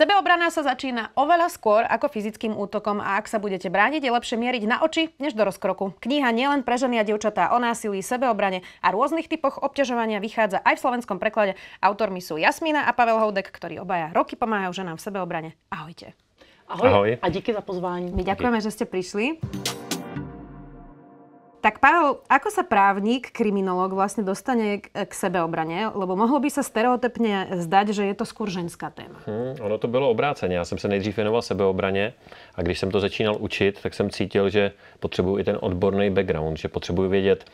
Sebeobrana sa začína oveľa skôr ako fyzickým útokom a ak sa budete brániť, je lepšie mieriť na oči než do rozkroku. Kniha nielen pre ženy a dievčatá o násilí, sebeobrane a rôznych typoch obťažovania vychádza aj v slovenskom preklade. Autormi sú Jasmína a Pavel Houdek, ktorí obaja roky pomáhajú ženám v sebeobrane. Ahojte. Ahoj. Ahoj. A díky za pozvání. My děkujeme, že jste přišli. Tak Pavel, ako sa právnik, kriminolog vlastne dostane k sebeobraně? Lebo mohlo by sa stereotypně zdať, že je to skôr ženská téma. Hmm, ono to bylo obráceně. Já jsem se nejdřív věnoval sebeobraně a když jsem to začínal učit, tak jsem cítil, že potřebuji i ten odborný background, že potřebuji vědět,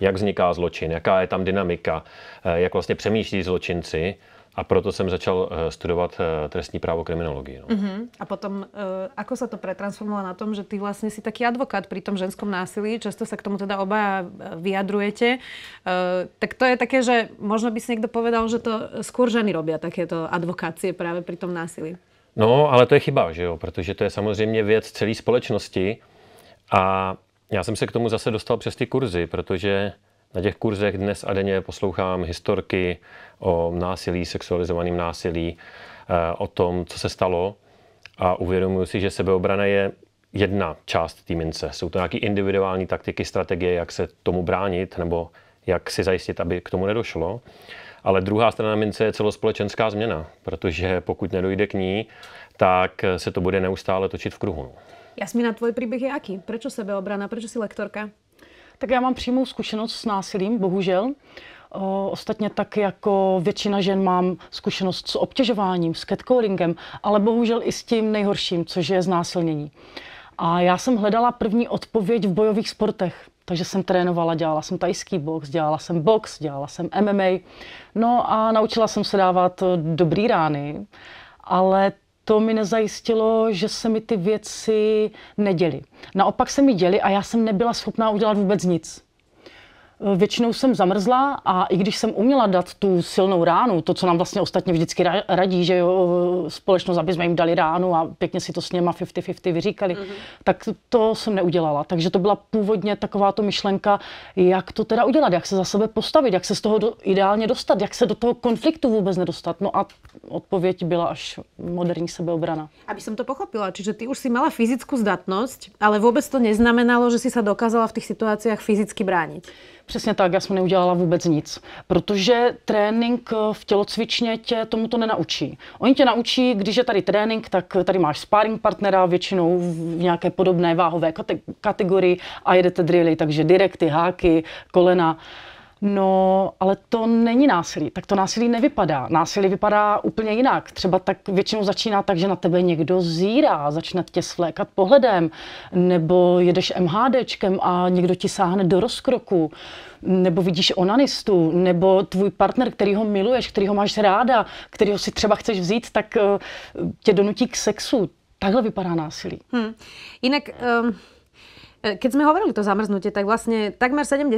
jak vzniká zločin, jaká je tam dynamika, eh, jak vlastně přemýšlí zločinci a proto jsem začal eh, studovat eh, trestní právo kriminologii. No. Uh-huh. A potom, uh, ako se to pretransformovalo na tom, že ty vlastně si taký advokát pri tom ženskom násilí, často se k tomu teda oba vyjadrujete, uh, tak to je také, že možno by si někdo povedal, že to skôr ženy robí takéto advokácie právě pri tom násilí. No, ale to je chyba, že jo, protože to je samozřejmě věc celé společnosti a já jsem se k tomu zase dostal přes ty kurzy, protože na těch kurzech dnes a denně poslouchám historky o násilí, sexualizovaném násilí, eh, o tom, co se stalo a uvědomuji si, že sebeobrana je jedna část té mince. Jsou to nějaké individuální taktiky, strategie, jak se tomu bránit nebo jak si zajistit, aby k tomu nedošlo. Ale druhá strana mince je celospolečenská změna, protože pokud nedojde k ní, tak eh, se to bude neustále točit v kruhu. Jasmina, tvoj příběh je jaký? Proč sebeobrana? Proč si lektorka? Tak já mám přímou zkušenost s násilím, bohužel. Ostatně tak jako většina žen mám zkušenost s obtěžováním, s catcallingem, ale bohužel i s tím nejhorším, což je znásilnění. A já jsem hledala první odpověď v bojových sportech. Takže jsem trénovala, dělala jsem tajský box, dělala jsem box, dělala jsem MMA. No a naučila jsem se dávat dobrý rány, ale to mi nezajistilo, že se mi ty věci neděly. Naopak se mi děly a já jsem nebyla schopná udělat vůbec nic. Eh, většinou jsem zamrzla a i když jsem uměla dát tu silnou ránu, to, co nám vlastně ostatně vždycky radí, že jo, eh, společnost, aby jsme jim dali ránu a pěkně si to s něma 50-50 vyříkali, mm-hmm. tak to jsem neudělala. Takže to byla původně taková to myšlenka, jak to teda udělat, jak se za sebe postavit, jak se z toho do, ideálně dostat, jak se do toho konfliktu vůbec nedostat. No a odpověď byla až moderní sebeobrana. Aby jsem to pochopila, čiže ty už si měla fyzickou zdatnost, ale vůbec to neznamenalo, že si se dokázala v těch situacích fyzicky bránit. Přesně tak, já jsem neudělala vůbec nic, protože trénink eh, v tělocvičně tě tomuto nenaučí. Oni tě naučí, když je tady trénink, tak tady máš sparring partnera většinou v nějaké podobné váhové kategorii a jedete drily, takže direkty, háky, kolena. No, ale to není násilí. Tak to násilí nevypadá. Násilí vypadá úplně jinak. Třeba tak většinou začíná tak, že na tebe někdo zírá, začne tě svlékat pohledem, nebo jedeš MHDčkem a někdo ti sáhne do rozkroku, nebo vidíš onanistu, nebo tvůj partner, který ho miluješ, který ho máš ráda, který ho si třeba chceš vzít, tak eh, tě donutí k sexu. Takhle vypadá násilí. Hmm. Jinak... Um E, keď sme hovorili to zamrznutie, tak vlastne takmer 70%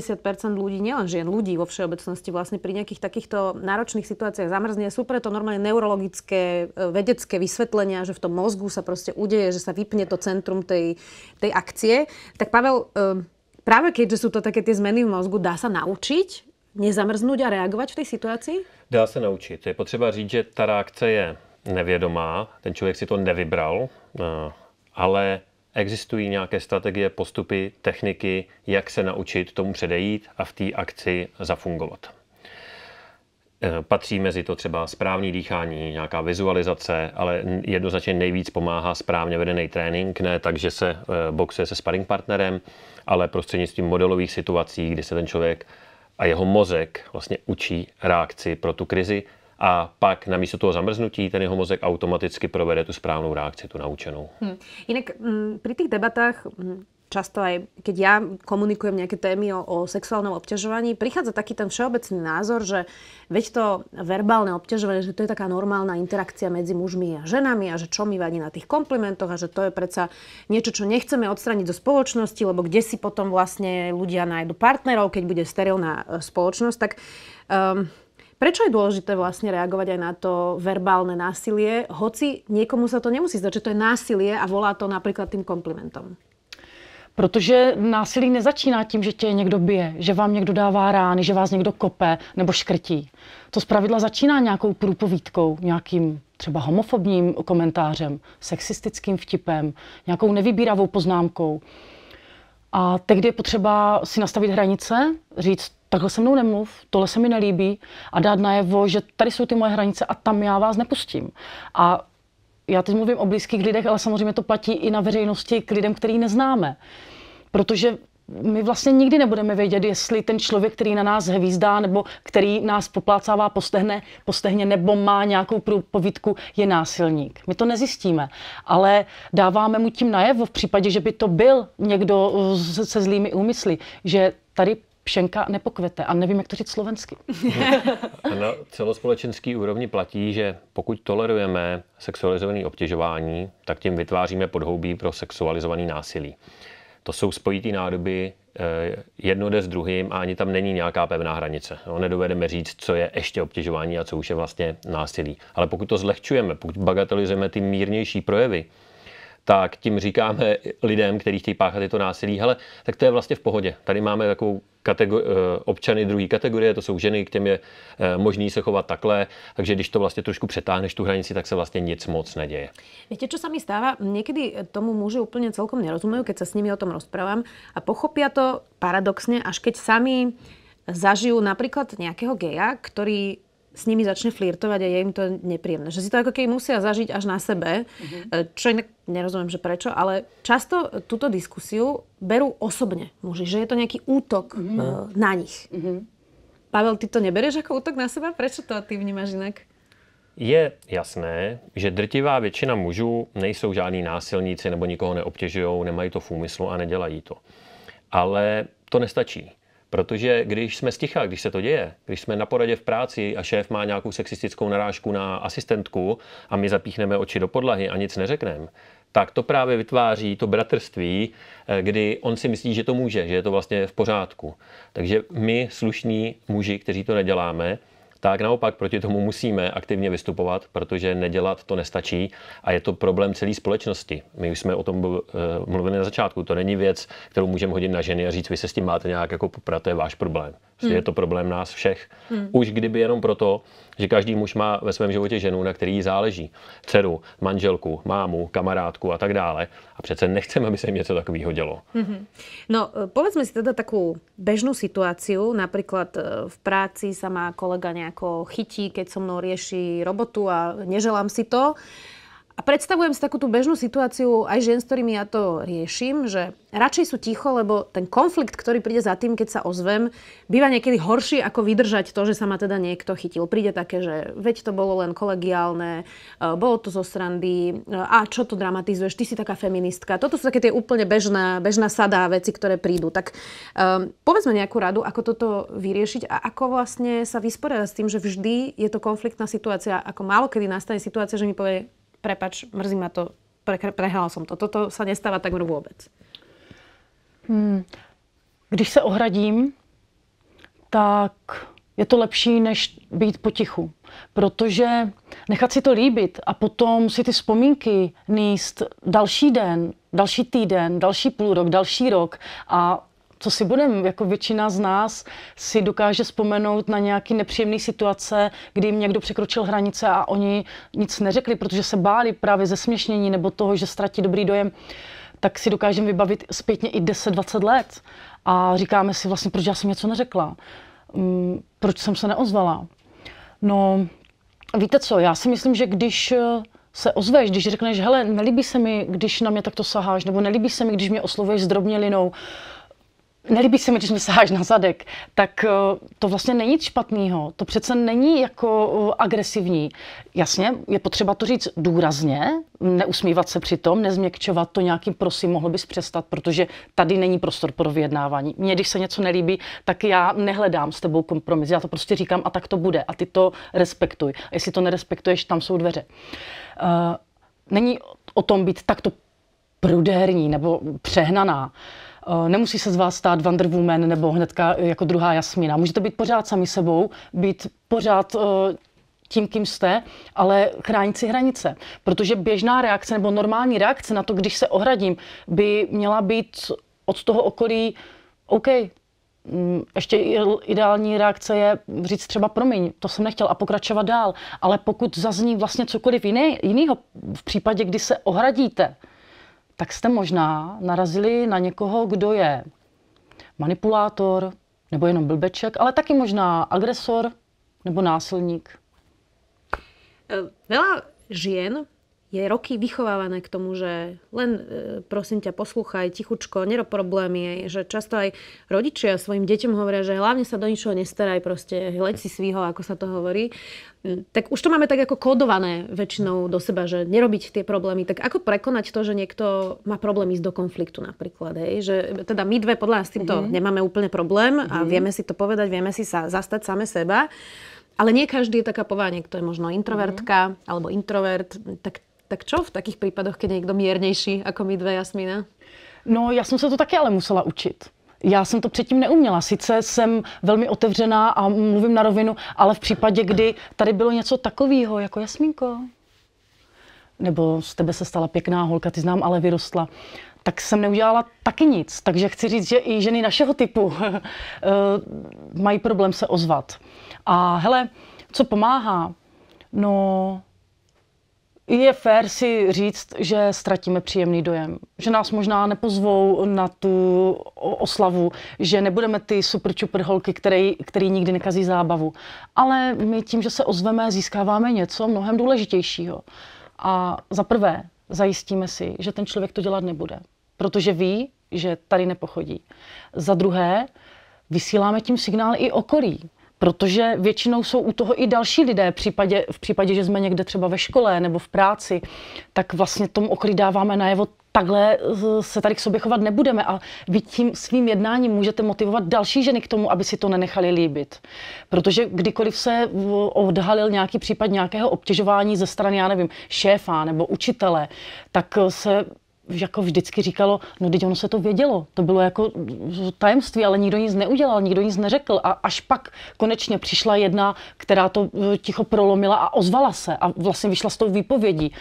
ľudí, nielen žien, ľudí vo všeobecnosti vlastne pri nejakých takýchto náročných situáciách zamrznie. Sú preto normálne neurologické, e, vedecké vysvetlenia, že v tom mozgu sa proste udeje, že sa vypne to centrum tej, tej akcie. Tak Pavel, e, práve keďže sú to také tie zmeny v mozgu, dá sa naučiť nezamrznúť a reagovat v té situaci? Dá se naučit. Je potřeba říct, že ta reakcia je nevědomá, ten člověk si to nevybral, ale Existují nějaké strategie, postupy, techniky, jak se naučit tomu předejít a v té akci zafungovat. Eh, patří mezi to třeba správný dýchání, nějaká vizualizace, ale jednoznačně nejvíc pomáhá správně vedený trénink, ne tak, že se eh, boxuje se sparring partnerem, ale prostřednictvím modelových situací, kdy se ten člověk a jeho mozek vlastně učí reakci pro tu krizi a pak na místo toho zamrznutí ten jeho mozek automaticky provede tu správnou reakci, tu naučenou. Hmm. Jinak m, hm, pri tých debatách m, hm, často aj keď ja komunikujem nejaké témy o, o sexuálnom obťažovaní, prichádza taký ten všeobecný názor, že veď to verbálne obťažovanie, že to je taká normálna interakcia medzi mužmi a ženami a že čo mi vadí na tých komplimentoch a že to je predsa niečo, čo nechceme odstraniť zo spoločnosti, lebo kde si potom vlastne ľudia nájdu partnerov, keď bude sterilná e, spoločnosť, tak um, Prečo je dôležité vlastne reagovať aj na to verbálne násilie, hoci niekomu sa to nemusí zdať, že to je násilie a volá to napríklad tým komplimentom? Protože násilí nezačíná tím, že tě někdo bije, že vám někdo dává rány, že vás někdo kope nebo škrtí. To zpravidla začíná nějakou průpovídkou, nějakým třeba homofobním komentářem, sexistickým vtipem, nějakou nevybíravou poznámkou. A tehdy je potřeba si nastavit hranice, říct, takhle se mnou nemluv, tohle se mi nelíbí a dát najevo, že tady jsou ty moje hranice a tam já vás nepustím. A já teď mluvím o blízkých lidech, ale samozřejmě to platí i na veřejnosti k lidem, který neznáme. Protože my vlastně nikdy nebudeme vědět, jestli ten člověk, který na nás hvízdá nebo který nás poplácává postehne, postehně nebo má nějakou povídku, je násilník. My to nezjistíme, ale dáváme mu tím najevo v případě, že by to byl někdo uh, se, se zlými úmysly, že tady pšenka nepokvete. A nevím, jak to říct slovensky. Na celospolečenský úrovni platí, že pokud tolerujeme sexualizované obtěžování, tak tím vytváříme podhoubí pro sexualizovaný násilí. To jsou spojitý nádoby, eh, jedno jde s druhým a ani tam není nějaká pevná hranice. No, nedovedeme říct, co je ještě obtěžování a co už je vlastně násilí. Ale pokud to zlehčujeme, pokud bagatelizujeme ty mírnější projevy, tak tím říkáme lidem, kteří chtějí páchat tyto násilí, hele, tak to je vlastně v pohodě. Tady máme takovou kategori- eh, občany druhé kategorie, to jsou ženy, k těm je eh, možný se chovat takhle, takže když to vlastně trošku přetáhneš tu hranici, tak se vlastně nic moc neděje. Víte, co se mi stává? Někdy tomu muži úplně celkom nerozumejú, když se s nimi o tom rozprávám a pochopí to paradoxně až keď sami zažijú napríklad nejakého geja, ktorý s nimi začne flirtovať a je im to nepríjemné. Že si to ako keby musia zažiť až na sebe, mm-hmm. čo inak nerozumiem, že prečo, ale často eh, túto diskusiu berú osobne muži, že je to nejaký útok mm-hmm. na nich. Mm-hmm. Pavel, ty to nebereš ako útok na seba? Prečo to ty vnímaš inak? Je jasné, že drtivá většina mužů nejsou žádní násilníci nebo nikoho neobtěžují, nemají to v úmyslu a nedělají to. Ale to nestačí. Protože když jsme sticha, když se to děje, když jsme na poradě v práci a šéf má nějakou sexistickou narážku na asistentku a my zapíchneme oči do podlahy a nic neřekneme, tak to právě vytváří to bratrství, eh, kdy on si myslí, že to může, že je to vlastně v pořádku. Takže my, slušní muži, kteří to neděláme, tak naopak proti tomu musíme aktivně vystupovat, protože nedělat to nestačí a je to problém celé společnosti. My už jsme o tom eh, mluvili na začátku. To není věc, kterou můžeme hodit na ženy a říct, vy se s tím máte nějak jako poprat, to je váš problém. Hmm. Je to problém nás všech. Hmm. Už kdyby jenom proto, že každý muž má ve svém životě ženu, na který záleží. Dceru, manželku, mámu, kamarádku a tak dále. A přece nechceme, aby se jim něco takového dělo. Hmm. No, povedzme si teda takovou bežnou situaci. Například eh, v práci sama kolega nějako chytí, keď so mnou rieši robotu a neželám si to. A predstavujem si takú tú bežnú situáciu aj žien, s ktorými ja to riešim, že radšej sú ticho, lebo ten konflikt, ktorý príde za tým, keď sa ozvem, býva niekedy horší, ako vydržať to, že sa ma teda niekto chytil. Príde také, že veď to bolo len kolegiálne, e, bolo to zo srandy, e, a čo to dramatizuješ, ty si taká feministka. Toto sú také tie úplne bežná, bežná sada veci, ktoré prídu. Tak um, povedzme nejakú radu, ako toto vyriešiť a ako vlastne sa vysporiadať s tým, že vždy je to konfliktná situácia, ako málo kedy nastane situácia, že mi povie, prepač, mrzí ma to, pre, prehnal som to. Toto sa nestáva takmer vôbec. Hmm. Když se ohradím, tak je to lepší, než být potichu. Protože nechat si to líbit a potom si ty vzpomínky níst další den, další týden, další půl rok, další rok a co si budeme, jako většina z nás si dokáže vzpomenout na nějaký nepříjemné situace, kdy jim někdo překročil hranice a oni nic neřekli, protože se báli právě ze směšnění nebo toho, že ztratí dobrý dojem, tak si dokážeme vybavit zpětně i 10-20 let. A říkáme si vlastně, proč já jsem něco neřekla, mm, proč jsem se neozvala. No, víte co, já si myslím, že když eh, se ozveš, když řekneš, hele, nelíbí se mi, když na mě takto saháš, nebo nelíbí se mi, když mě oslovuješ zdrobně linou, nelíbí se mi, když mi sáháš na zadek, tak eh, to vlastně není nic špatného. To přece není jako eh, agresivní. Jasně, je potřeba to říct důrazně, neusmívat se přitom, nezměkčovat to nějakým prosím, mohl bys přestat, protože tady není prostor pro vyjednávání. Mně, když se něco nelíbí, tak já nehledám s tebou kompromis. Já to prostě říkám a tak to bude a ty to respektuj. A jestli to nerespektuješ, tam jsou dveře. Eh, není o tom být takto prudérní nebo přehnaná. Uh, Eh, nemusí se z vás stát Wonder Woman nebo hnedka eh, jako druhá Jasmína. Můžete být pořád sami sebou, být pořád eh, tím, kým jste, ale chránit si hranice. Protože běžná reakce nebo normální reakce na to, když se ohradím, by měla být od toho okolí OK, mm, ještě ideální reakce je říct třeba promiň, to jsem nechtěl a pokračovat dál. Ale pokud zazní vlastně cokoliv jiné, jiného v případě, kdy se ohradíte, tak jste možná narazili na někoho, kdo je manipulátor, nebo jenom blbeček, ale taky možná agresor nebo násilník. Veľa žien je roky vychovávané k tomu, že len e, prosím ťa poslúchaj, tichučko, nerob problémy, že často aj rodičia svojim deťom hovoria, že hlavne sa do ničoho nestaraj, proste leď si svýho, ako sa to hovorí. Mm, tak už to máme tak ako kodované väčšinou do seba, že nerobiť tie problémy. Tak ako prekonať to, že niekto má problém ísť do konfliktu napríklad, hej? Že teda my dve podľa nás s týmto mm-hmm. nemáme úplne problém mm-hmm. a mhm. vieme si to povedať, vieme si sa zastať same seba. Ale nie každý je taká pováně, niekto je možno introvertka mm. alebo introvert, tak tak čo v takých případech, když někdo mírnější, jako my dve Jasmína? No, já jsem se to taky ale musela učit. Já jsem to předtím neuměla. Sice jsem velmi otevřená a mluvím na rovinu, ale v případě, kdy tady bylo něco takového, jako Jasmínko, nebo z tebe se stala pěkná holka, ty znám, ale vyrostla, tak jsem neudělala taky nic. Takže chci říct, že i ženy našeho typu eh, mají problém se ozvat. A hele, co pomáhá? No, je fér si říct, že ztratíme příjemný dojem, že nás možná nepozvou na tu oslavu, že nebudeme ty super čupr holky, který, který nikdy nekazí zábavu. Ale my tím, že se ozveme, získáváme něco mnohem důležitějšího. A za prvé zajistíme si, že ten člověk to dělat nebude, protože ví, že tady nepochodí. Za druhé, vysíláme tím signál i okolí, protože většinou jsou u toho i další lidé. V případě, v případě, že jsme někde třeba ve škole nebo v práci, tak vlastně tomu okolí dáváme najevo, takhle eh, se tady k sobě chovat nebudeme. A vy tím svým jednáním můžete motivovat další ženy k tomu, aby si to nenechali líbit. Protože kdykoliv se eh, odhalil nějaký případ nějakého obtěžování ze strany, já nevím, šéfa nebo učitele, tak eh, se jako vždycky říkalo, no teď ono se to vědělo, to bylo jako tajemství, ale nikdo nic neudělal, nikdo nic neřekl a až pak konečně přišla jedna, která to eh, ticho prolomila a ozvala se a vlastně vyšla s tou výpovědí.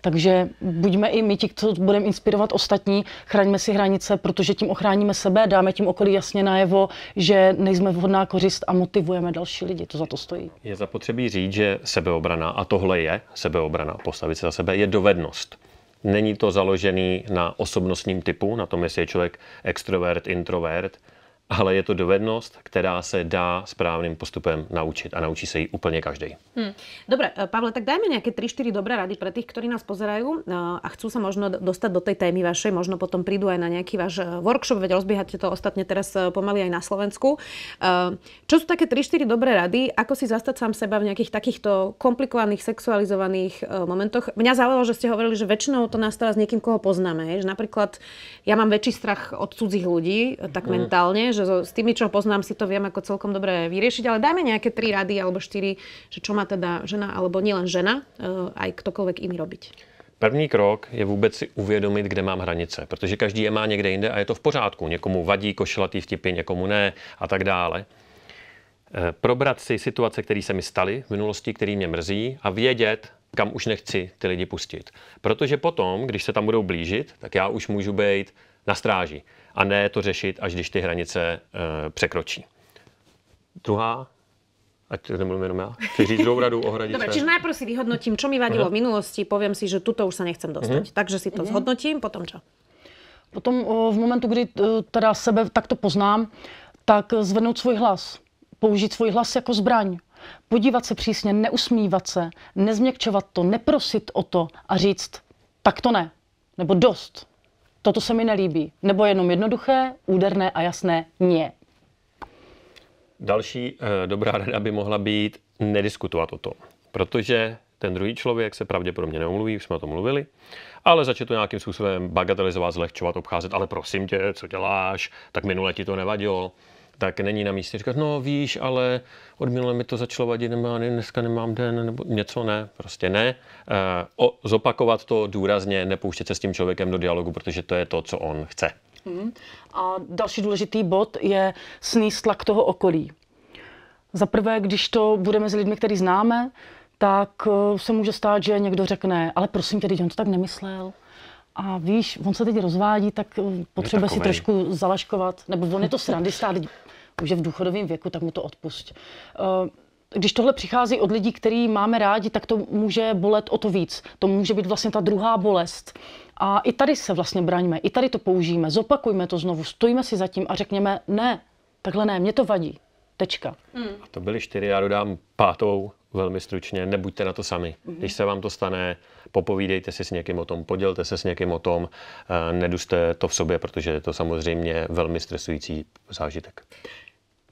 Takže buďme i my ti, co budeme inspirovat ostatní, chraňme si hranice, protože tím ochráníme sebe, dáme tím okolí jasně najevo, že nejsme vhodná kořist a motivujeme další lidi. To za to stojí. Je zapotřebí říct, že sebeobrana, a tohle je sebeobrana, postavit se za sebe, je dovednost. Není to založený na osobnostním typu, na tom, jestli je člověk extrovert, introvert, ale je to dovednost, která se dá správným postupem naučit a naučí se ji úplně každý. Hmm. Dobre, eh, Pavle, tak dajme nějaké 3-4 dobré rady pro těch, kteří nás pozerají eh, a chcú se možno dostat do té témy vašej, možno potom přijdu aj na nějaký váš eh, workshop, veď rozbíháte to ostatně teraz pomaly aj na Slovensku. Čo jsou také 3-4 dobré rady, ako si zastať sám seba v nějakých takýchto komplikovaných, sexualizovaných momentoch? Mňa zaujalo, že ste hovorili, že väčšinou to nastáva s někým, koho poznáme. Že napríklad ja mám väčší strach od cudzích ľudí, tak mhm. mentálne, že so, s tými, čo poznám, si to viem ako celkom dobre vyriešiť, ale dajme nejaké tri rady alebo štyri, že čo má teda žena, alebo nielen žena, eh, aj ktokoľvek iný robiť. První krok je vůbec si uvědomit, kde mám hranice, protože každý je má někde jinde a je to v pořádku. Někomu vadí košelatý vtipy, někomu ne a tak dále. Eh, probrat si situace, které se mi staly v minulosti, které mě mrzí a vědět, kam už nechci ty lidi pustit. Protože potom, když se tam budou blížit, tak já už můžu být na stráži a ne to řešit, až když ty hranice eh, překročí. Druhá Ať to nemluvím jenom já. Chci říct druhou radu o hranice. Dobre, čiže najprv si vyhodnotím, čo mi vadilo v minulosti, poviem si, že tuto už sa nechcem mhm. dostať. Mm-hmm. Takže si to mm-hmm. zhodnotím, potom čo? Potom v momentu, kdy e, teda sebe takto poznám, tak zvednout svůj hlas. Použít svůj hlas jako zbraň. Podívat se přísně, neusmívat se, nezměkčovat to, neprosit o to a říct, tak to ne, nebo dost, toto se mi nelíbí. Nebo jenom jednoduché, úderné a jasné ne. Další eh, dobrá rada by mohla být nediskutovat o tom, protože ten druhý člověk se pravděpodobně neumluví, už jsme o tom mluvili, ale začne to nějakým způsobem bagatelizovat, zlehčovat, obcházet, ale prosím tě, co děláš, tak minule ti to nevadilo tak není na místě říkat, no víš, ale od minule mi to začalo vadit, nemám, dneska nemám den, nebo něco ne, prostě ne. Eh, o, zopakovat to důrazně, nepouštět se s tím člověkem do dialogu, protože to je to, co on chce. Hmm. A další důležitý bod je sníst tlak toho okolí. Za prvé, když to bude mezi lidmi, který známe, tak eh, se může stát, že někdo řekne, ale prosím tě, on to tak nemyslel. A víš, on se teď rozvádí, tak eh, potřebuje si trošku zalaškovat, nebo on je to srandista, že v důchodovém věku, tak mu to odpust. Eh, když tohle přichází od lidí, který máme rádi, tak to může bolet o to víc. To může být vlastně ta druhá bolest. A i tady se vlastně braňme, i tady to použijeme, zopakujme to znovu, stojíme si za tím a řekněme, ne, takhle ne, mě to vadí. Tečka. Hmm. A to byly čtyři, já dodám pátou, velmi stručně, nebuďte na to sami. hmm Když se vám to stane, popovídejte si s někým o tom, podělte se s někým o tom, eh, neduste to v sobě, protože je to samozřejmě velmi stresující zážitek.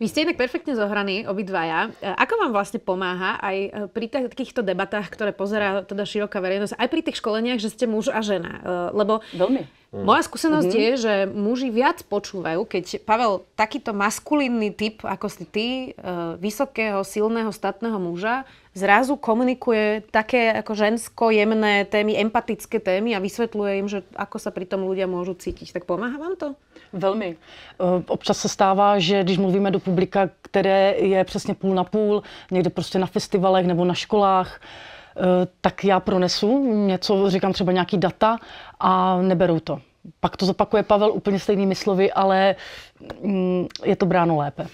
Vy ste inak perfektne zohraní, obidvaja. E, ako vám vlastne pomáha aj e, pri takýchto debatách, ktoré pozerá teda široká verejnosť, aj pri tých školeniach, že ste muž a žena? E, lebo Veľmi. Hmm. moja skúsenosť mm-hmm. je, že muži viac počúvajú, keď Pavel, takýto maskulínny typ, ako si ty, vysokého, silného, statného muža, zrazu komunikuje také ako žensko-jemné témy, empatické témy a vysvetľuje im, že ako sa pri tom ľudia môžu cítiť. Tak pomáha vám to? Velmi. Eh, občas se stává, že když mluvíme do publika, které je přesně půl na půl, někde prostě na festivalech nebo na školách, eh, tak já pronesu něco, říkám třeba nějaký data a neberou to. Pak to zopakuje Pavel úplně stejnými slovy, ale mm, je to bráno lépe.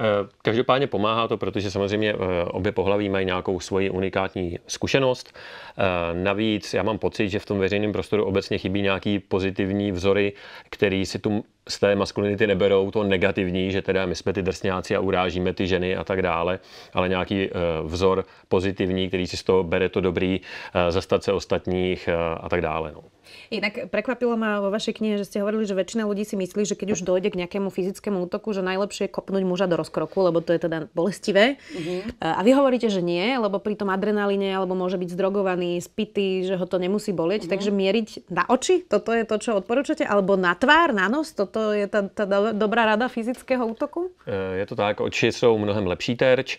Eh, každopádně pomáhá to, protože samozřejmě eh, obě pohlaví mají nějakou svoji unikátní zkušenost. Eh, navíc já mám pocit, že v tom veřejném prostoru obecně chybí nějaký pozitivní vzory, který si tu z té maskulinity neberou to negativní, že teda my jsme ty drsňáci a urážíme ty ženy a tak dále, ale nějaký eh, vzor pozitivní, který si z toho bere to dobrý, eh, zastat se ostatních eh, a tak dále. No. Jinak překvapilo mě vo vaší knihe, že jste hovorili, že většina lidí si myslí, že když už dojde k nějakému fyzickému útoku, že nejlepší je kopnout muža do rozkroku, lebo to je teda bolestivé. Mm-hmm. A vy hovoríte, že nie, lebo pri tom adrenalině, alebo může být zdrogovaný, spitý, že ho to nemusí bolet. Mm-hmm. Takže měřit na oči, toto je to, co odporučujete, alebo na tvár, na nos, toto to je ta, ta dobrá rada fyzického útoku? E, je to tak, oči jsou mnohem lepší terč, e,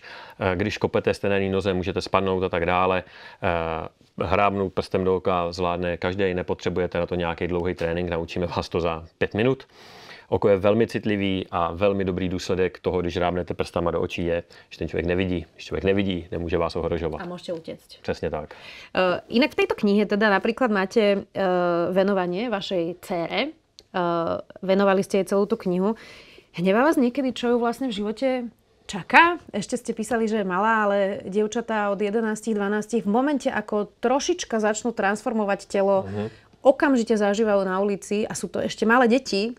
když kopete stenený noze, můžete spadnout a tak dále. E, hrábnout prstem do oka zvládne každý, nepotřebujete na to nějaký dlouhý trénink, naučíme vás to za pět minut. Oko je velmi citlivý a velmi dobrý důsledek toho, když rábnete prstama do očí, je, že ten člověk nevidí. Když člověk nevidí, nemůže vás ohrožovat. A můžete utěct. Přesně tak. Uh, jinak v této knihe teda například máte uh, venovaně vašej dcere, Eh, venovali ste jej celú tú knihu. Hnevá vás niekedy, čo ju vlastne v živote čaká? Ešte ste písali, že je malá, ale dievčatá od 11-12 v momente, ako trošička začnú transformovať telo, mm-hmm. okamžite zažívajú na ulici a sú to ešte malé deti,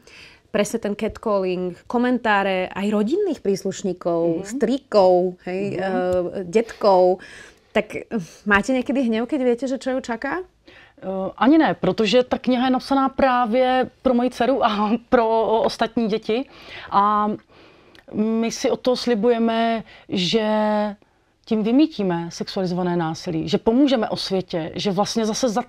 presne ten catcalling, komentáre aj rodinných príslušníkov, mm-hmm. strikov, hej, mm-hmm. uh, detkov. Tak máte niekedy hnev, keď viete, že čo ju čaká? Eh, ani ne, protože ta kniha je napsaná právě pro moji dceru a pro ostatní děti. A my si o to slibujeme, že tím vymítíme sexualizované násilí, že pomůžeme o světě, že vlastně zase za,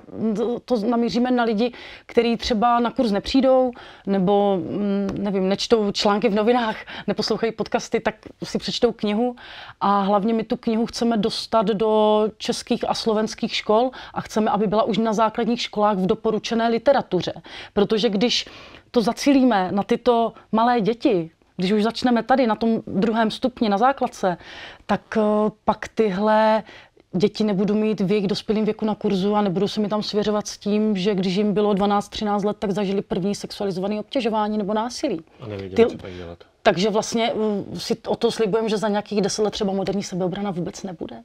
to namíříme na lidi, kteří třeba na kurz nepřijdou, nebo mm, nevím, nečtou články v novinách, neposlouchají podcasty, tak si přečtou knihu a hlavně my tu knihu chceme dostat do českých a slovenských škol a chceme, aby byla už na základních školách v doporučené literatuře, protože když to zacílíme na tyto malé děti, když už začneme tady na tom druhém stupni, na základce, tak eh, pak tyhle děti nebudu mít v jejich dospělém věku na kurzu a nebudu se mi tam svěřovat s tím, že když jim bylo 12-13 let, tak zažili první sexualizované obtěžování nebo násilí. A nevěděli, Ty... co mají dělat. Takže vlastně eh, si o to slibujeme, že za nějakých deset let třeba moderní sebeobrana vůbec nebude.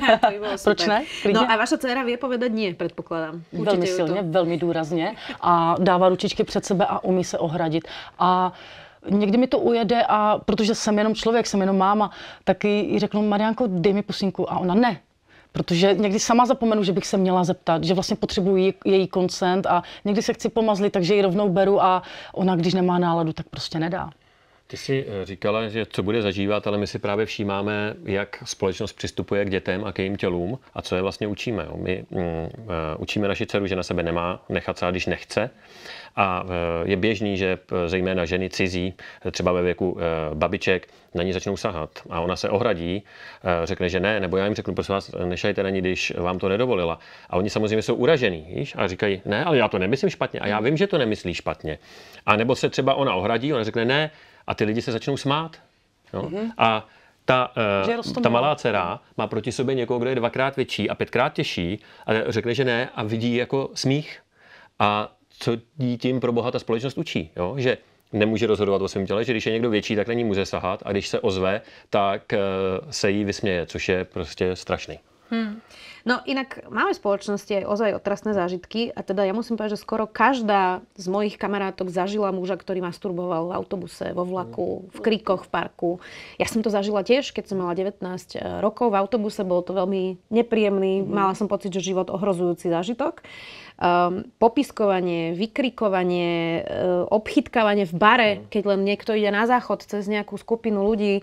Proč ne? No Klidně? No a vaše dcera vie povedat ne, předpokládám. Určitě velmi silně, to... velmi důrazně a dává ručičky před sebe a umí se ohradit. A uh, někdy mi to ujede a protože jsem jenom člověk, jsem jenom máma, tak jí řeknu, Marianko, dej mi pusinku. A ona ne, protože někdy sama zapomenu, že bych se měla zeptat, že vlastně potřebuji její, koncent a někdy se chci pomazlit, takže ji rovnou beru a ona, když nemá náladu, tak prostě nedá. Ty jsi eh, říkala, že co bude zažívat, ale my si právě všímáme, jak společnost přistupuje k dětem a k jejím tělům a co je vlastně učíme. My mm, eh, učíme naši dceru, že na sebe nemá nechat se, když nechce. A e, je běžný, že e, zejména ženy cizí, e, třeba ve věku babiček, na ní začnou sahat. A ona se ohradí, řekne, že ne, nebo já jim řeknu, prosím vás, nešajte na ní, když vám to nedovolila. A oni samozřejmě jsou uražený, víš, a říkají, ne, ale já to nemyslím špatně a já vím, že to nemyslí špatně. A nebo se třeba ona ohradí, ona řekne ne, a ty lidi se začnou smát. No. Mm-hmm. A ta, ta malá dcera má proti sobě někoho, kdo je dvakrát větší a pětkrát těžší a řekne, že ne a vidí jako smích. A co jí tím pro boha ta společnost učí, jo? že nemůže rozhodovat o svém těle, že když je někdo větší, tak není může sahat a když se ozve, tak eh, se jí vysměje, což je prostě strašný. Hmm. No inak máme v spoločnosti aj ozaj otrasné zážitky a teda ja musím povedať, že skoro každá z mojich kamarátok zažila muža, ktorý masturboval v autobuse, vo vlaku, v kríkoch, v parku. Ja som to zažila tiež, keď som mala 19 eh, rokov v autobuse, bolo to veľmi nepríjemný, mhm. mala som pocit, že život ohrozujúci zážitok. Um, popiskovanie, vykrikovanie, eh, obchytkávanie v bare, mhm. keď len niekto ide na záchod cez nejakú skupinu ľudí.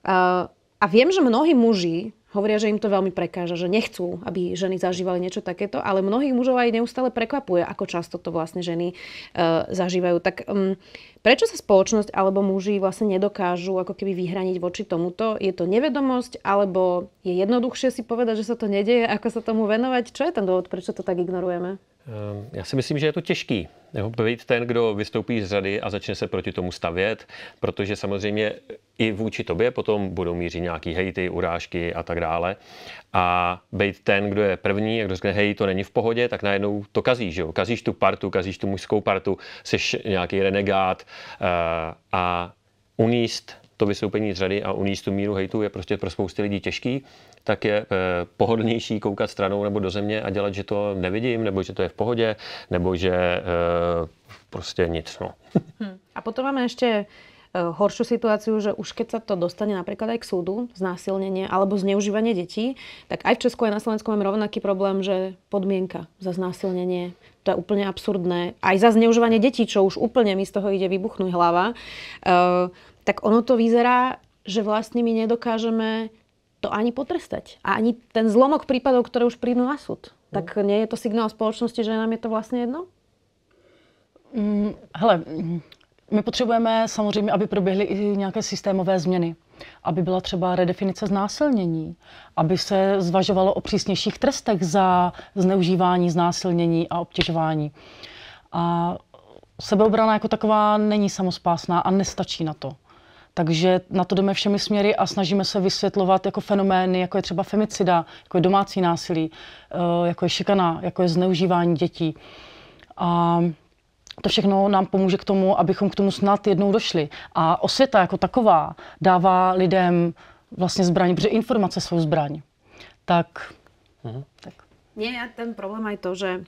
Uh, a viem, že mnohí muži hovoria, že im to veľmi prekáža, že nechcú, aby ženy zažívali niečo takéto, ale mnohých mužov aj neustále prekvapuje, ako často to vlastne ženy uh, zažívajú. Tak um, prečo sa spoločnosť alebo muži vlastne nedokážu ako keby vyhraniť voči tomuto? Je to nevedomosť, alebo je jednoduchšie si povedať, že sa to nedeje, ako sa tomu venovať? Čo je ten dôvod, prečo to tak ignorujeme? Ehm, já si myslím, že je to těžký. Jo, být ten, kdo vystoupí z řady a začne se proti tomu stavět, protože samozřejmě i vůči tobě potom budou mířit nějaký hejty, urážky a tak dále. A být ten, kdo je první, jak kdo řekne, hej, to není v pohodě, tak najednou to kazíš, jo? kazíš tu partu, kazíš tu mužskou partu, jsi nějaký renegát eh, a uníst to vystoupení z řady a uníst tu míru hejtu je prostě pro spousty lidí těžký tak je eh, pohodlnější koukat stranou nebo do země a dělat, že to nevidím, nebo že to je v pohodě, nebo že eh, prostě nic. No. Hm. A potom máme ještě eh, horšiu situáciu, že už keď sa to dostane napríklad aj k súdu, znásilnenie alebo zneužívanie detí, tak aj v Česku a na Slovensku máme rovnaký problém, že podmienka za znásilnenie, to je úplne absurdné. Aj za zneužívanie detí, čo už úplne mi z toho ide vybuchnúť hlava, uh, tak ono to vyzerá, že vlastne my nedokážeme to ani potrestať. A ani ten zlomok prípadov, ktoré už prídu na súd. No. Tak nie je to signál spoločnosti, že nám je to vlastně jedno? Hmm, hele, mm, my potřebujeme samozřejmě, aby proběhly i nějaké systémové změny. Aby byla třeba redefinice znásilnění, aby se zvažovalo o přísnějších trestech za zneužívání, znásilnění a obtěžování. A sebeobrana jako taková není samospásná a nestačí na to. Takže na to jdeme všemi směry a snažíme se vysvětlovat jako fenomény, jako je třeba femicida, jako je domácí násilí, eh, jako je šikana, jako je zneužívání dětí. A to všechno nám pomůže k tomu, abychom k tomu snad jednou došli. A osvěta jako taková dává lidem vlastně zbraň, protože informace jsou zbraň. Tak, mhm. tak. Nie, a ten problém aj to, že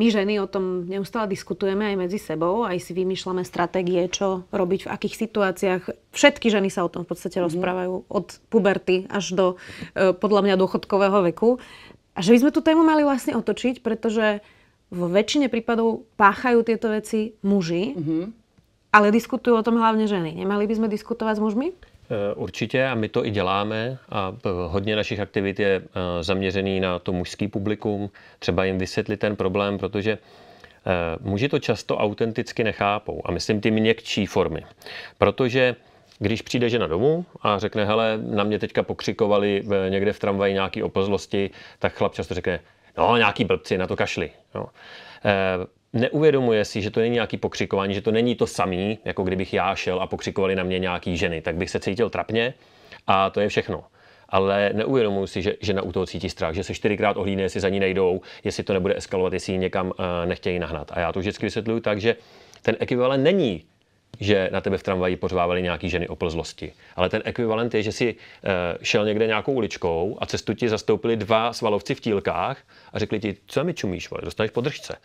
my ženy o tom neustále diskutujeme aj medzi sebou, aj si vymýšľame stratégie, čo robiť v akých situáciách. Všetky ženy sa o tom v podstate mm-hmm. rozprávajú od puberty až do e, podľa mňa dôchodkového veku. A že by sme tu tému mali vlastne otočiť, pretože v väčšine prípadov páchajú tieto veci muži, mm-hmm. ale diskutujú o tom hlavne ženy. Nemali by sme diskutovať s mužmi? Eh, určitě a my to i děláme a eh, hodně našich aktivit je eh, zaměřený na to mužský publikum, třeba jim vysvětlit ten problém, protože muži to často autenticky nechápou a myslím ty měkčí formy, protože když přijde žena domů a řekne, hele, na mě teďka pokřikovali někde v tramvaji nějaký opozlosti, tak chlap často řekne, no nějaký blbci, na to kašli. No neuvědomuje si, že to není nějaký pokřikování, že to není to samý, jako kdybych já šel a pokřikovali na mě nějaký ženy, tak bych se cítil trapně a to je všechno. Ale neuvědomuji si, že žena u toho cítí strach, že se čtyřikrát ohlíne, jestli za ní nejdou, jestli to nebude eskalovat, jestli ji někam eh, nechtějí nahnat. A já to vždycky vysvětluju tak, že ten ekvivalent není že na tebe v tramvaji pořvávaly nějaký ženy o plzlosti. Ale ten ekvivalent je, že si eh, šel někde nějakou uličkou a cestu ti zastoupili dva svalovci v tílkách a řekli ti, co mi čumíš, vole, dostaneš podržce.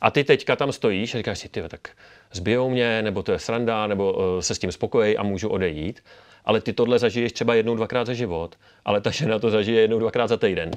A ty teďka tam stojíš a říkáš si, ty tak zbijou mě, nebo to je sranda, nebo eh, se s tím spokojí a můžu odejít. Ale ty tohle zažiješ třeba jednou, dvakrát za život, ale ta žena to zažije jednou, dvakrát za týden.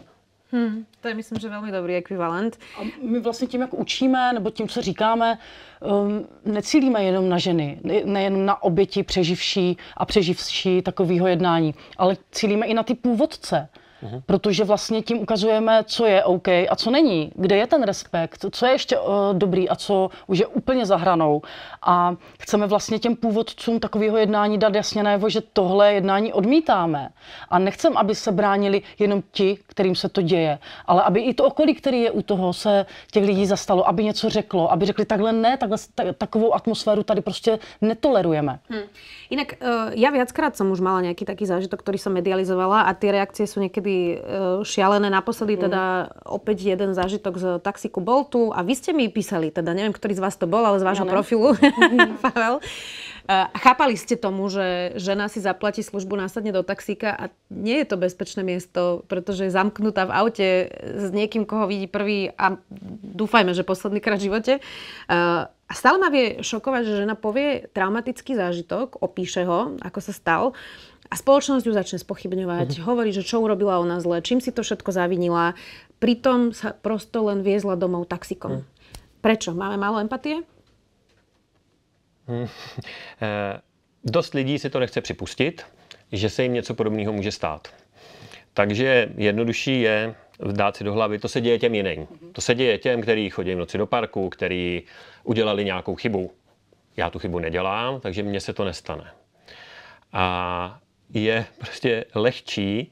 Hmm, to je, myslím, že velmi dobrý ekvivalent. A my vlastně tím, jak učíme, nebo tím, co říkáme, um, necílíme jenom na ženy, nejenom na oběti přeživší a přeživší takového jednání, ale cílíme i na ty původce. Mhm. protože vlastně tím ukazujeme, co je OK a co není, kde je ten respekt, co je ještě uh, dobrý a co už je úplně za hranou. A chceme vlastně těm původcům takového jednání dát jasně najevo, že tohle jednání odmítáme. A nechcem, aby se bránili jenom ti, kterým se to děje, ale aby i to okolí, který je u toho, se těch lidí zastalo, aby něco řeklo, aby řekli takhle ne, takhle, takovou atmosféru tady prostě netolerujeme. Hmm. Inak uh, eh, já viackrát jsem už mala nějaký taký zážitok, který jsem medializovala a ty reakce jsou někdy Eh, šialené. Naposledy mhm. teda opäť jeden zážitok z taxiku Boltu a vy ste mi písali, teda neviem, ktorý z vás to bol, ale z vášho ja profilu, Pavel. Eh, chápali ste tomu, že žena si zaplatí službu, následne do taxíka a nie je to bezpečné miesto, pretože je zamknutá v aute s niekým, koho vidí prvý a dúfajme, že posledný krát v živote. Eh, a stále ma vie šokovať, že žena povie traumatický zážitok, opíše ho, ako sa stal a spoločnosť ju začne spochybňovať, uh-huh. hovorí, že čo urobila ona zle, čím si to všetko zavinila, pritom sa prosto len viezla domov taxikom. Uh-huh. Prečo? Máme málo empatie? Uh-huh. Eh, dost lidí si to nechce připustit, že se jim něco podobného může stát. Takže jednodušší je dát si do hlavy, to se děje těm jiným. To se děje těm, kteří chodí v noci do parku, kteří udělali nějakou chybu. Já tu chybu nedělám, takže mně se to nestane. A je prostě lehčí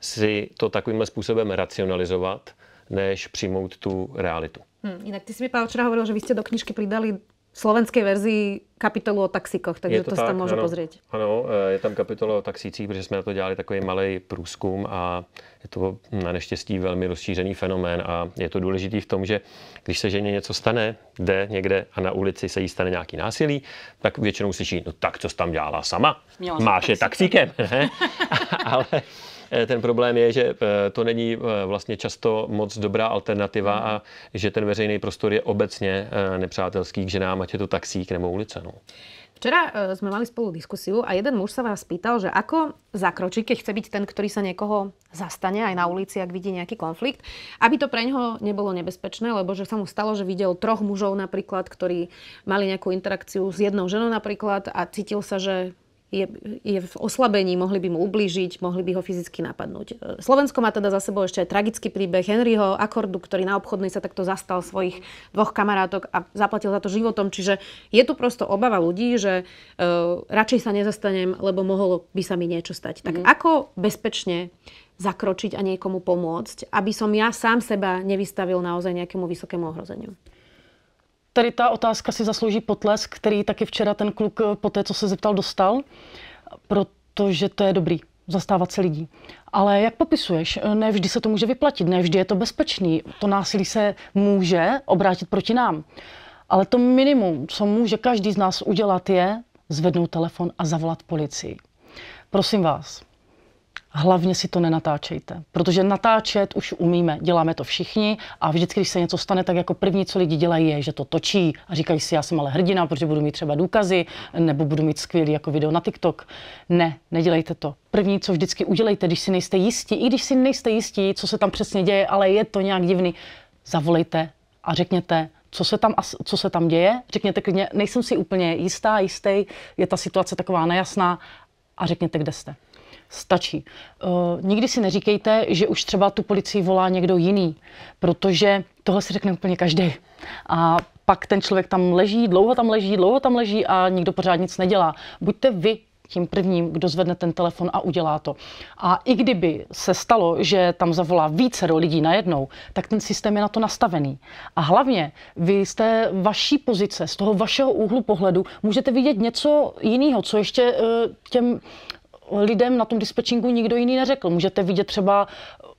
si to takovýmhle způsobem racionalizovat, než přijmout tu realitu. Hmm, jinak ty si mi, Pavel, včera hovoril, že vy jste do knižky přidali v slovenské verzi kapitolu o taxikoch, takže je to, to tak, tam může pozrieť. Ano, eh, je tam kapitola o taxících, protože jsme na to dělali takový malý průzkum a je to na neštěstí velmi rozšířený fenomén a je to důležitý v tom, že když se ženě něco stane, jde někde a na ulici se jí stane nějaký násilí, tak většinou slyší, no tak co jsi tam dělala sama? Měla Máš je taxíkem, ne? Ale Eh, ten problém je, že eh, to není eh, vlastně často moc dobrá alternativa a že ten veřejný prostor je obecně nepřátelský k ženám, ať je to taxík nebo ulice. No. Včera sme mali spolu diskusiu a jeden muž sa vás pýtal, že ako zakročí, keď chce byť ten, ktorý sa niekoho zastane aj na ulici, ak vidí nejaký konflikt, aby to pre ňoho nebolo nebezpečné, lebo že sa mu stalo, že videl troch mužov napríklad, ktorí mali nejakú interakciu s jednou ženou napríklad a cítil sa, že je, je v oslabení, mohli by mu ublížiť, mohli by ho fyzicky napadnúť. E, Slovensko má teda za sebou ešte aj tragický príbeh Henryho Akordu, ktorý na obchodnej sa takto zastal svojich dvoch kamarátok a zaplatil za to životom. Čiže je tu prosto obava ľudí, že uh, radšej sa nezastanem, lebo mohlo by sa mi niečo stať. Tak mm. ako bezpečne zakročiť a niekomu pomôcť, aby som ja sám seba nevystavil naozaj nejakému vysokému ohrozeniu? Tady ta otázka si zaslouží potlesk, který taky včera ten kluk eh, po té, co se zeptal, dostal, protože to je dobrý zastávat se lidí. Ale jak popisuješ, eh, ne vždy se to může vyplatit, ne vždy je to bezpečný. To násilí se může obrátit proti nám. Ale to minimum, co může každý z nás udělat, je zvednout telefon a zavolat policii. Prosím vás, hlavně si to nenatáčejte. Protože natáčet už umíme, děláme to všichni a vždycky, když se něco stane, tak jako první, co lidi dělají, je, že to točí a říkají si, já jsem ale hrdina, protože budu mít třeba důkazy nebo budu mít skvělý jako video na TikTok. Ne, nedělejte to. První, co vždycky udělejte, když si nejste jistí, i když si nejste jistí, co se tam přesně děje, ale je to nějak divný, zavolejte a řekněte, co se tam, co se tam děje. Řekněte klidně, nejsem si úplně jistá, jistý, je ta situace taková nejasná a řekněte, kde jste stačí. Uh, nikdy si neříkejte, že už třeba tu policii volá někdo jiný, protože tohle si řekne úplně každý. A pak ten člověk tam leží, dlouho tam leží, dlouho tam leží a nikdo pořád nic nedělá. Buďte vy tím prvním, kdo zvedne ten telefon a udělá to. A i kdyby se stalo, že tam zavolá více lidí najednou, tak ten systém je na to nastavený. A hlavně vy z té vaší pozice, z toho vašeho úhlu pohledu, můžete vidět něco jiného, co ještě eh, těm lidem na tom dispečingu nikdo jiný neřekl. Můžete vidět třeba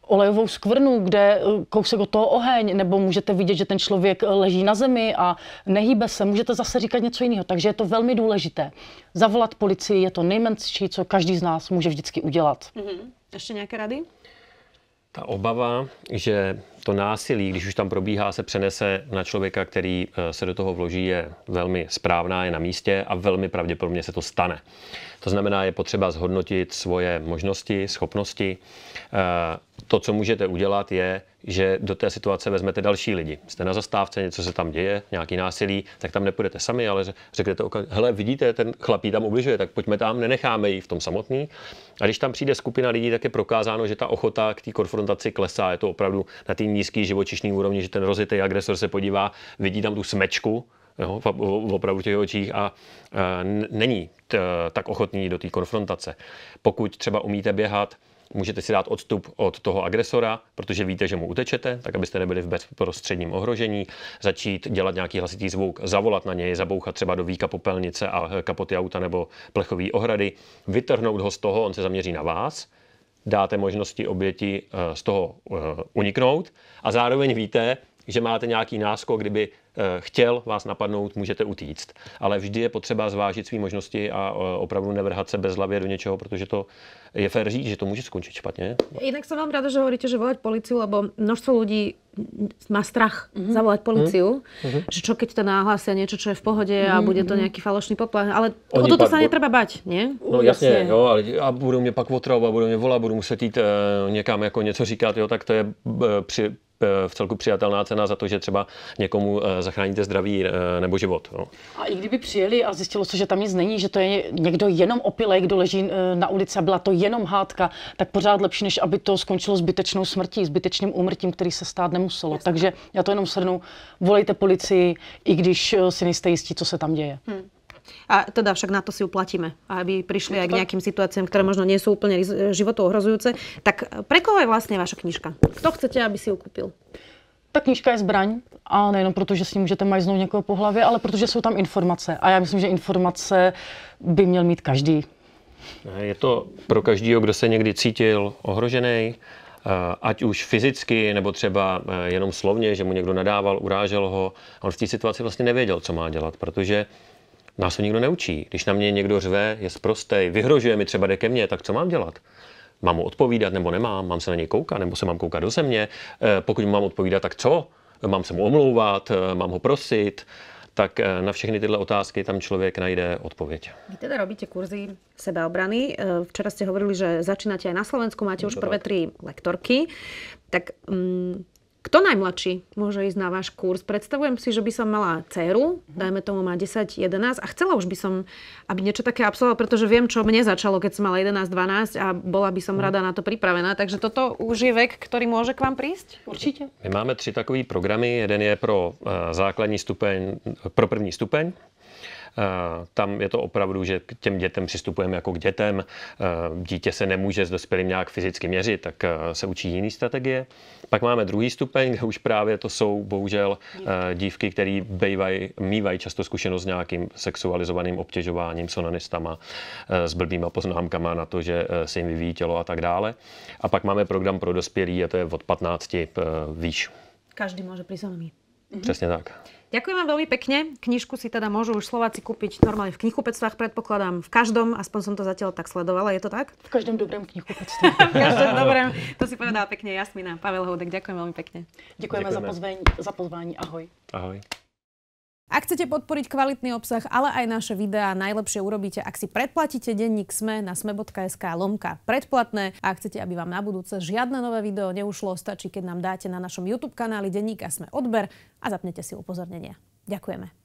olejovou skvrnu, kde eh, kousek od toho oheň, nebo můžete vidět, že ten člověk eh, leží na zemi a nehýbe se, můžete zase říkat něco jiného. Takže je to velmi důležité. Zavolat policii je to nejmenší, co každý z nás může vždycky udělat. Mm-hmm. Ještě nějaké rady? Ta obava, že to násilí, když už tam probíhá, se přenese na člověka, který eh, se do toho vloží, je velmi správná, je na místě a velmi pravděpodobně se to stane. To znamená, je potřeba zhodnotit svoje možnosti, schopnosti. Eh, to, co můžete udělat, je, že do té situace vezmete další lidi. Jste na zastávce, něco se tam děje, nějaký násilí, tak tam nepůjdete sami, ale řeknete, hele, vidíte, ten chlapí tam ubližuje, tak pojďme tam, nenecháme ji v tom samotný. A když tam přijde skupina lidí, tak je prokázáno, že ta ochota k té konfrontaci klesá, je to opravdu na té nízký živočišný úrovni, že ten rozitý agresor se podívá, vidí tam tu smečku, jo, v, v opravdu těch očích a e, není t, tak ochotný do té konfrontace. Pokud třeba umíte běhat, můžete si dát odstup od toho agresora, protože víte, že mu utečete, tak abyste nebyli v bezprostředním ohrožení, začít dělat nějaký hlasitý zvuk, zavolat na něj, zabouchat třeba do výka popelnice a kapoty auta nebo plechové ohrady, vytrhnout ho z toho, on se zaměří na vás, dáte možnosti oběti eh, z toho eh, uniknout a zároveň víte, že máte nějaký násko, kdyby eh, chtěl vás napadnout, můžete utíct. Ale vždy je potřeba zvážit své možnosti a eh, opravdu nevrhat se bez hlavě do něčeho, protože to je fér říct, že to může skončit špatně. Jinak jsem vám ráda, že hovoríte, že volat policiu, lebo množstvo lidí má strach mm-hmm. zavolat policiu, mm-hmm. že čo keď to nahlásia něco, co je v pohodě mm-hmm. a mhm. bude to mhm. nějaký falošný poplach, ale Oni o toto se netreba bať, Ne. No jasně, jo, ale a budou mě pak otravovat, budou mě volat, budu muset jít uh, někam jako něco říkat, jo, tak to je uh, při Eh, v celku přijatelná cena za to, že třeba někomu eh, zachráníte zdraví eh, nebo život. No. A i kdyby přijeli a zjistilo se, že tam nic není, že to je někdo jenom opilej, kdo leží na ulici a byla to jenom hádka, tak pořád lepší, než aby to skončilo zbytečnou smrtí, zbytečným úmrtím, který se stát nemuselo. Takže já to jenom shrnu, volejte policii, i když si nejste jistí, co se tam děje. Hmm. A teda však na to si uplatíme, aby prišli aj k nejakým situáciám, ktoré možno nie sú úplne životu ohrozujúce. Tak pre koho je vlastne vaša knižka? Kto chcete, aby si ju kúpil? Ta knížka je zbraň a nejenom proto, že s ní můžete znovu někoho po hlavě, ale protože jsou tam informace. A já myslím, že informace by měl mít každý. Je to pro každého, kdo se někdy cítil ohrožený, eh, ať už fyzicky, nebo třeba eh, jenom slovně, že mu někdo nadával, urážel ho. On v té situaci vlastně nevěděl, co má dělat, protože Nás to nikdo neučí. Když na mě někdo řve, je zprostej, vyhrožuje mi třeba jde ke mně, tak co mám dělat? Mám mu odpovídat nebo nemám? Mám se na něj koukat nebo se mám koukat do země? Eh, pokud mu mám odpovídat, tak co? Mám se mu omlouvat? Eh, mám ho prosit? tak eh, na všechny tyhle otázky tam člověk najde odpověď. Vy teda robíte kurzy sebeobrany. Včera jste hovorili, že začínáte aj na Slovensku, máte no už prvé tak. tri lektorky. Tak um, Kto najmladší môže ísť na váš kurz? Predstavujem si, že by som mala dceru, dajme tomu má 10, 11 a chcela už by som, aby niečo také absolvovala, pretože viem, čo mne začalo, keď som mala 11, 12 a bola by som mhm. rada na to pripravená. Takže toto už je vek, ktorý môže k vám prísť? Určite. My máme tři takové programy. Jeden je pro eh, základní stupeň, pro první stupeň, Eh, tam je to opravdu, že k těm dětem přistupujeme jako k dětem. Eh, dítě se nemůže s dospělým nějak fyzicky měřit, tak eh, se učí jiný strategie. Pak máme druhý stupeň, kde už právě to jsou bohužel dívky, které mývají často zkušenost s nějakým sexualizovaným obtěžováním, sonanistama, s blbýma poznámkama na to, že se jim vyvíjí tělo a tak dále. A pak máme program pro dospělí a to je od 15 výš. Každý může při Přesně tak. Ďakujem vám veľmi pekne. Knižku si teda môžu už Slováci kúpiť normálne v knihkupectvách, predpokladám. V každom, aspoň som to zatiaľ tak sledovala, je to tak? V každom dobrém knihkupectví. v každom dobrém. To si povedala pekne Jasmina. Pavel Houdek, ďakujem veľmi pekne. Ďakujeme, Ďakujeme. Za, pozvání, za pozvání. Ahoj. Ahoj. Ak chcete podporiť kvalitný obsah, ale aj naše videá, najlepšie urobíte, ak si predplatíte denník SME na sme.sk lomka predplatné a ak chcete, aby vám na budúce žiadne nové video neušlo, stačí, keď nám dáte na našom YouTube kanáli denník a SME odber a zapnete si upozornenia. Ďakujeme.